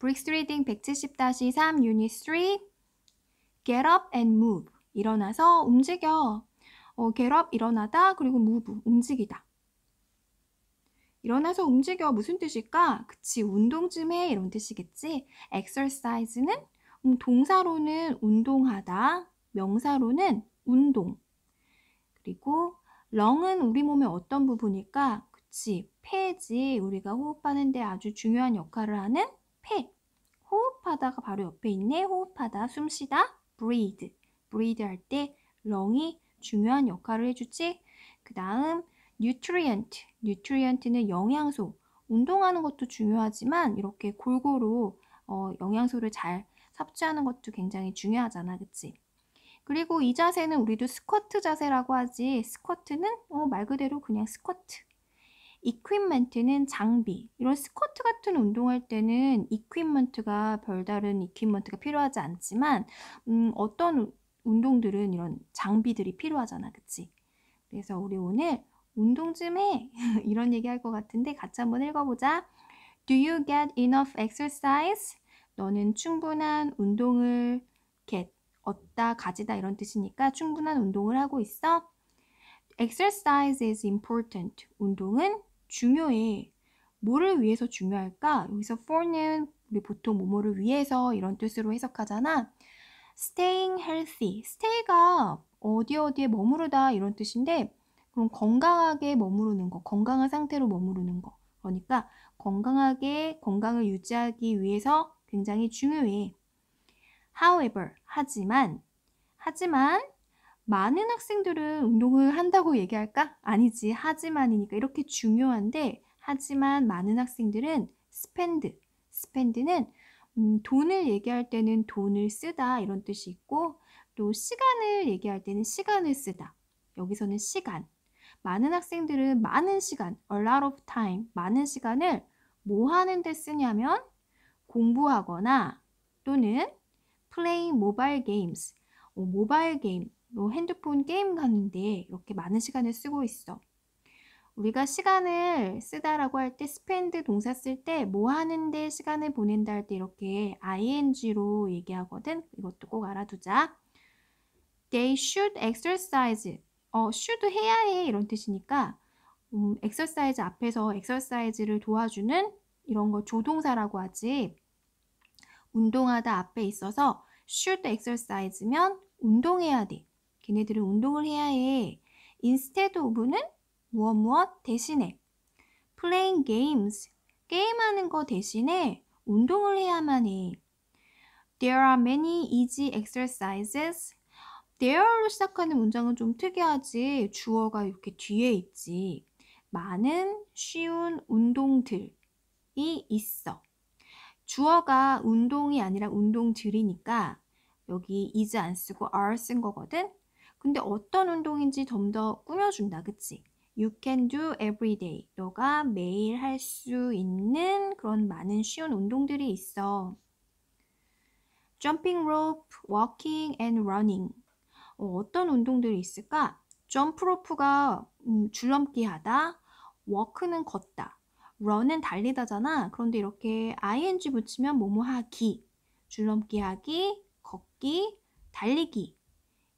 브릭스 리딩 170-3 유닛 3 Get up and move 일어나서 움직여 어, Get up 일어나다 그리고 move 움직이다 일어나서 움직여 무슨 뜻일까? 그치 운동 좀해 이런 뜻이겠지 Exercise는 음, 동사로는 운동하다 명사로는 운동 그리고 렁은 우리 몸의 어떤 부분일까? 그치 폐지 우리가 호흡하는데 아주 중요한 역할을 하는 폐. 호흡하다가 바로 옆에 있네. 호흡하다. 숨 쉬다. breathe. breathe 할때 렁이 중요한 역할을 해주지. 그 다음 nutrient. nutrient는 영양소. 운동하는 것도 중요하지만 이렇게 골고루 어, 영양소를 잘 섭취하는 것도 굉장히 중요하잖아. 그치? 그리고 이 자세는 우리도 스쿼트 자세라고 하지. 스쿼트는 어, 말 그대로 그냥 스쿼트. equipment는 장비. 이런 스쿼트 같은 운동할 때는 equipment가 별다른 equipment가 필요하지 않지만 음, 어떤 운동들은 이런 장비들이 필요하잖아. 그치? 그래서 우리 오늘 운동 쯤에 이런 얘기 할 것 같은데 같이 한번 읽어보자. Do you get enough exercise? 너는 충분한 운동을 get, 얻다, 가지다 이런 뜻이니까 충분한 운동을 하고 있어. Exercise is important. 운동은 중요해. 뭐를 위해서 중요할까? 여기서 for는 우리 보통 뭐뭐를 위해서 이런 뜻으로 해석하잖아. staying healthy. stay가 어디 어디에 머무르다 이런 뜻인데 그럼 건강하게 머무르는 거, 건강한 상태로 머무르는 거. 그러니까 건강하게 건강을 유지하기 위해서 굉장히 중요해. however 하지만 하지만 많은 학생들은 운동을 한다고 얘기할까? 아니지, 하지만이니까 이렇게 중요한데, 하지만 많은 학생들은 spend, spend는 음, 돈을 얘기할 때는 돈을 쓰다 이런 뜻이 있고, 또 시간을 얘기할 때는 시간을 쓰다. 여기서는 시간. 많은 학생들은 많은 시간, a lot of time, 많은 시간을 뭐 하는 데 쓰냐면 공부하거나 또는 playing mobile games, 모바일 어, 게임, 너 핸드폰 게임 가는데 이렇게 많은 시간을 쓰고 있어. 우리가 시간을 쓰다라고 할 때 스펜드 동사 쓸 때 뭐 하는데 시간을 보낸다 할 때 이렇게 ing로 얘기하거든. 이것도 꼭 알아두자. They should exercise. 어, should 해야 해 이런 뜻이니까 음, exercise 앞에서 exercise를 도와주는 이런 거 조동사라고 하지. 운동하다 앞에 있어서 should exercise면 운동해야 돼. 걔네들은 운동을 해야 해. instead of는 무엇 무엇 대신에 playing games 게임하는 거 대신에 운동을 해야만 해. There are many easy exercises. There로 시작하는 문장은 좀 특이하지. 주어가 이렇게 뒤에 있지. 많은 쉬운 운동들이 있어. 주어가 운동이 아니라 운동들이니까 여기 is 안 쓰고 are 쓴 거거든. 근데 어떤 운동인지 좀 더 꾸며준다. 그치? You can do every day. 너가 매일 할 수 있는 그런 많은 쉬운 운동들이 있어. Jumping rope, walking and running. 어, 떤 운동들이 있을까? 점프 로프가 음, 줄넘기 하다, 워크는 걷다, r 은 달리다잖아. 그런데 이렇게 ing 붙이면 뭐뭐 하기, 줄넘기 하기, 걷기, 달리기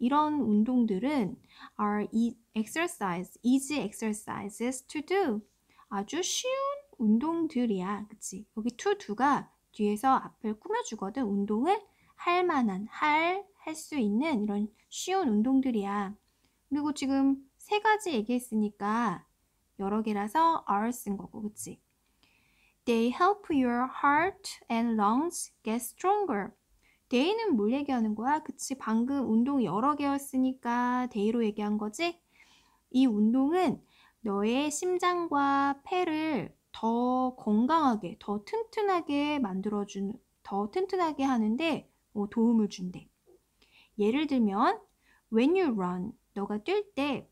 이런 운동들은 are e, exercise, easy exercises to do. 아주 쉬운 운동들이야. 그치? 여기 to do가 뒤에서 앞을 꾸며주거든. 운동을 할 만한, 할, 할 수 있는 이런 쉬운 운동들이야. 그리고 지금 세 가지 얘기했으니까 여러 개라서 are 쓴 거고. 그치? They help your heart and lungs get stronger. 데이는 뭘 얘기하는 거야? 그치 방금 운동 여러 개였으니까 데이로 얘기한 거지? 이 운동은 너의 심장과 폐를 더 건강하게, 더 튼튼하게 만들어준, 더 튼튼하게 하는데 어, 도움을 준대. 예를 들면, when you run, 너가 뛸 때,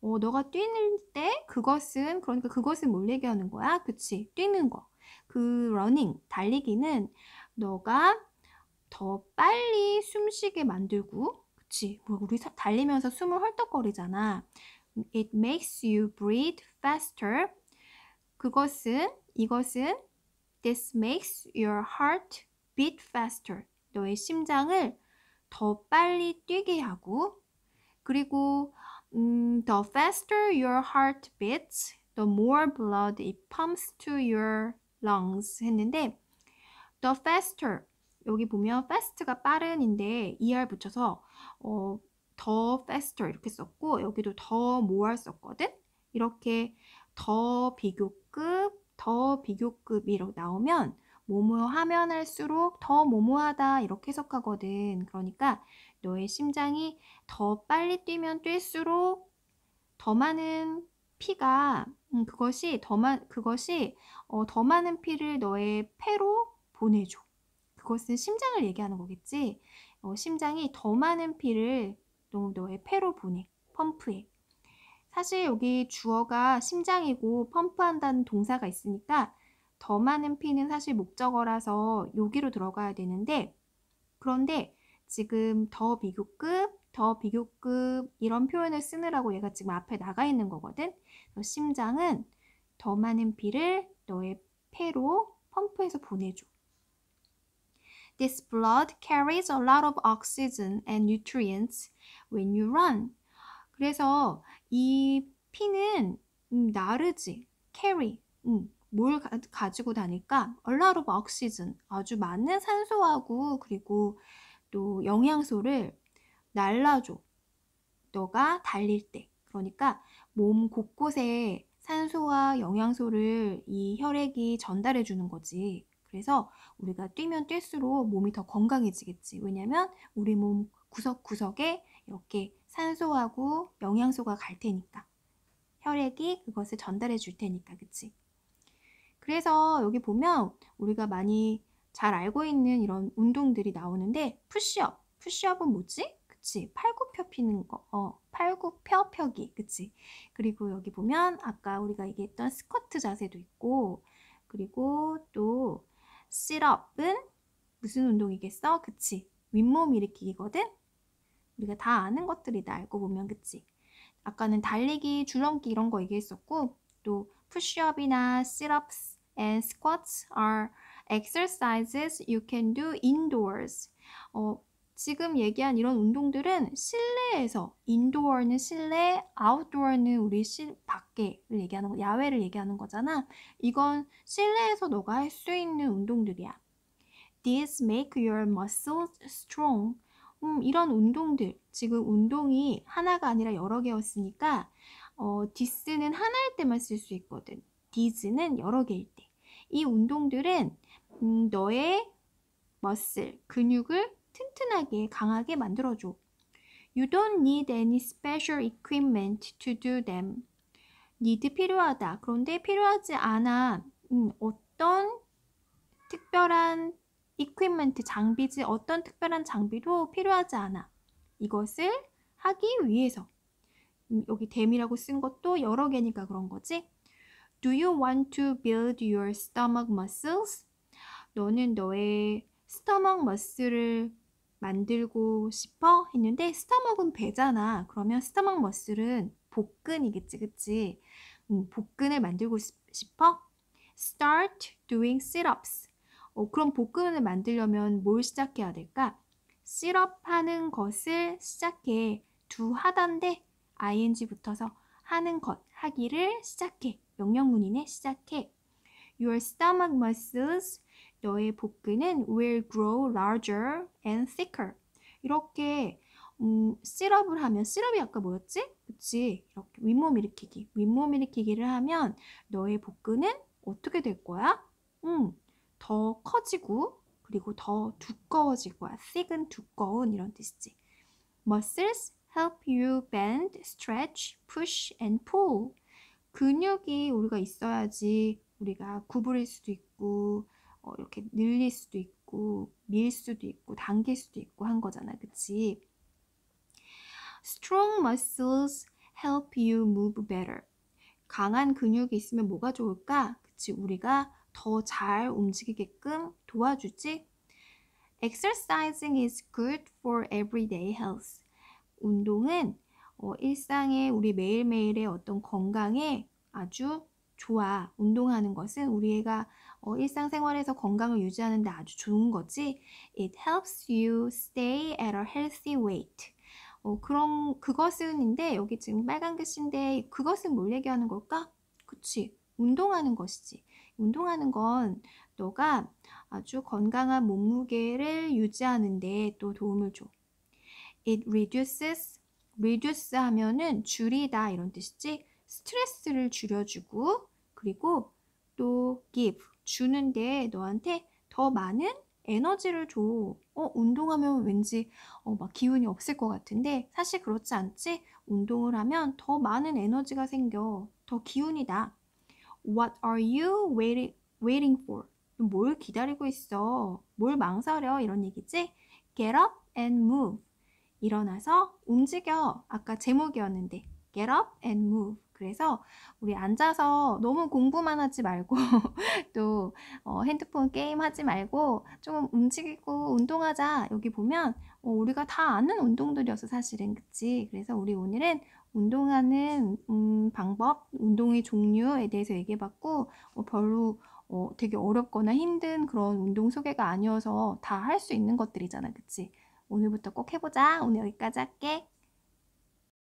어, 너가 뛰는 때 그것은, 그러니까 그것은 뭘 얘기하는 거야? 그치, 뛰는 거. 그 running, 달리기는 너가 더 빨리 숨쉬게 만들고 그치 우리 달리면서 숨을 헐떡거리잖아 It makes you breathe faster 그것은 이것은 This makes your heart beat faster 너의 심장을 더 빨리 뛰게 하고 그리고 음, The faster your heart beats The more blood it pumps to your lungs 했는데 The faster 여기 보면 fast가 빠른인데 er 붙여서 어, 더 faster 이렇게 썼고 여기도 더 more 썼거든. 이렇게 더 비교급, 더 비교급이 라고 나오면 모모 하면 할수록 더 모모하다 이렇게 해석하거든. 그러니까 너의 심장이 더 빨리 뛰면 뛸수록 더 많은 피가 음, 그것이 더 많, 그것이 어, 더 많은 피를 너의 폐로 보내줘. 그것은 심장을 얘기하는 거겠지. 어, 심장이 더 많은 피를 너의 폐로 보내 펌프에. 사실 여기 주어가 심장이고 펌프한다는 동사가 있으니까 더 많은 피는 사실 목적어라서 여기로 들어가야 되는데 그런데 지금 더 비교급, 더 비교급 이런 표현을 쓰느라고 얘가 지금 앞에 나가 있는 거거든. 심장은 더 많은 피를 너의 폐로 펌프해서 보내줘. This blood carries a lot of oxygen and nutrients when you run. 그래서 이 피는 음, 나르지, carry, 음, 뭘 가, 지고 다닐까? A lot of oxygen, 아주 많은 산소하고 그리고 또 영양소를 날라줘. 너가 달릴 때. 그러니까 몸 곳곳에 산소와 영양소를 이 혈액이 전달해 주는 거지. 그래서 우리가 뛰면 뛸수록 몸이 더 건강해지겠지. 왜냐면 우리 몸 구석구석에 이렇게 산소하고 영양소가 갈 테니까. 혈액이 그것을 전달해 줄 테니까. 그치? 그래서 여기 보면 우리가 많이 잘 알고 있는 이런 운동들이 나오는데 푸쉬업푸쉬업은 뭐지? 그치? 팔굽혀 피는 거. 어, 팔굽혀 펴기. 그치? 그리고 여기 보면 아까 우리가 얘기했던 스쿼트 자세도 있고 그리고 또 시럽은 무슨 운동이겠어? 그치? 윗몸 일으키기거든? 우리가 다 아는 것들이다 알고 보면 그치? 아까는 달리기, 줄넘기 이런 거 얘기했었고 또 푸시업이나 s i t and squats are exercises you can do indoors. 어, 지금 얘기한 이런 운동들은 실내에서 인도어는 실내, 아웃도어는 우리 실 밖에를 얘기하는 거, 야외를 얘기하는 거잖아. 이건 실내에서 너가 할 수 있는 운동들이야. These make your muscles strong. 음, 이런 운동들, 지금 운동이 하나가 아니라 여러 개였으니까 어, this는 하나일 때만 쓸 수 있거든. these는 여러 개일 때. 이 운동들은 음, 너의 머슬, 근육을 튼튼하게 강하게 만들어줘. You don't need any special equipment to do them. need 필요하다. 그런데 필요하지 않아. 음, 어떤 특별한 equipment 장비지 어떤 특별한 장비도 필요하지 않아. 이것을 하기 위해서. 여기 댐이라고 쓴 것도 여러 개니까 그런 거지. Do you want to build your stomach muscles? 너는 너의 스토막 머슬을 만들고 싶어 했는데 스타먹은 배잖아. 그러면 스타먹 머슬은 복근이겠지, 그치? 음, 복근을 만들고 싶어? Start doing sit-ups. 어, 그럼 복근을 만들려면 뭘 시작해야 될까? sit-up 하는 것을 시작해. 두 하단데 i n g 붙어서 하는 것, 하기를 시작해. 명령문이네, 시작해. Your stomach muscles, 너의 복근은 will grow larger and thicker. 이렇게 음, 시럽을 하면 시럽이 아까 뭐였지? 그치? 이렇게 윗몸 일으키기. 윗몸 일으키기를 하면 너의 복근은 어떻게 될 거야? 음, 더 커지고 그리고 더 두꺼워질 거야. thick은 두꺼운 이런 뜻이지. Muscles help you bend, stretch, push and pull. 근육이 우리가 있어야지 우리가 구부릴 수도 있고 어, 이렇게 늘릴 수도 있고 밀 수도 있고 당길 수도 있고 한 거잖아 그치? Strong muscles help you move better. 강한 근육이 있으면 뭐가 좋을까? 그치 우리가 더 잘 움직이게끔 도와주지? Exercising is good for everyday health. 운동은 어, 일상에 우리 매일매일의 어떤 건강에 아주 좋아. 운동하는 것은 우리 애가 어, 일상생활에서 건강을 유지하는 데 아주 좋은 거지. It helps you stay at a healthy weight. 어, 그런 그것은인데 여기 지금 빨간 글씨인데 그것은 뭘 얘기하는 걸까? 그치. 운동하는 것이지. 운동하는 건 너가 아주 건강한 몸무게를 유지하는 데 또 도움을 줘. It reduces, reduce 하면은 줄이다 이런 뜻이지. 스트레스를 줄여주고 그리고 또 give 주는데 너한테 더 많은 에너지를 줘. 어, 운동하면 왠지 어, 막 기운이 없을 것 같은데 사실 그렇지 않지. 운동을 하면 더 많은 에너지가 생겨. 더 기운이 나. What are you waiting, waiting for? 뭘 기다리고 있어? 뭘 망설여? 이런 얘기지. Get up and move. 일어나서 움직여. 아까 제목이었는데. Get up and move. 그래서 우리 앉아서 너무 공부만 하지 말고 또 어, 핸드폰 게임 하지 말고 조금 움직이고 운동하자. 여기 보면 어, 우리가 다 아는 운동들이어서 사실은 그치? 그래서 우리 오늘은 운동하는 음, 방법, 운동의 종류에 대해서 얘기해봤고 어, 별로 어, 되게 어렵거나 힘든 그런 운동 소개가 아니어서 다 할 수 있는 것들이잖아 그치? 오늘부터 꼭 해보자. 오늘 여기까지 할게.